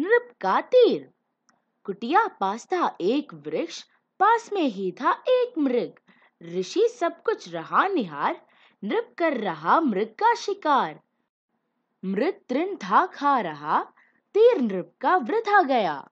नृप का तीर कुटिया पास था एक वृक्ष पास में ही था एक मृग ऋषि सब कुछ रहा निहार नृप कर रहा मृग का शिकार मृत तृण था खा रहा तीर नृप का वृथा गया